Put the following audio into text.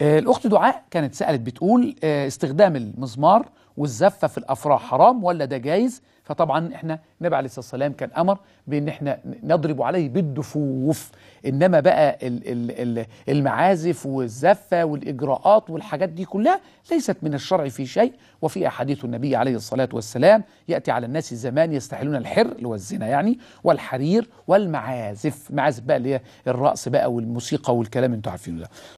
الأخت دعاء كانت سألت بتقول آه، استخدام المزمار والزفة في الأفراح حرام ولا ده جايز فطبعا احنا النبي عليه الصلاه والسلام كان امر بان احنا نضرب عليه بالدفوف انما بقى المعازف والزفه والاجراءات والحاجات دي كلها ليست من الشرع في شيء وفي احاديث النبي عليه الصلاه والسلام ياتي على الناس زمان يستحلون الحر اللي هو الزنا يعني والحرير والمعازف معازف بقى اللي هي الرقص بقى والموسيقى والكلام انتوا عارفينه ده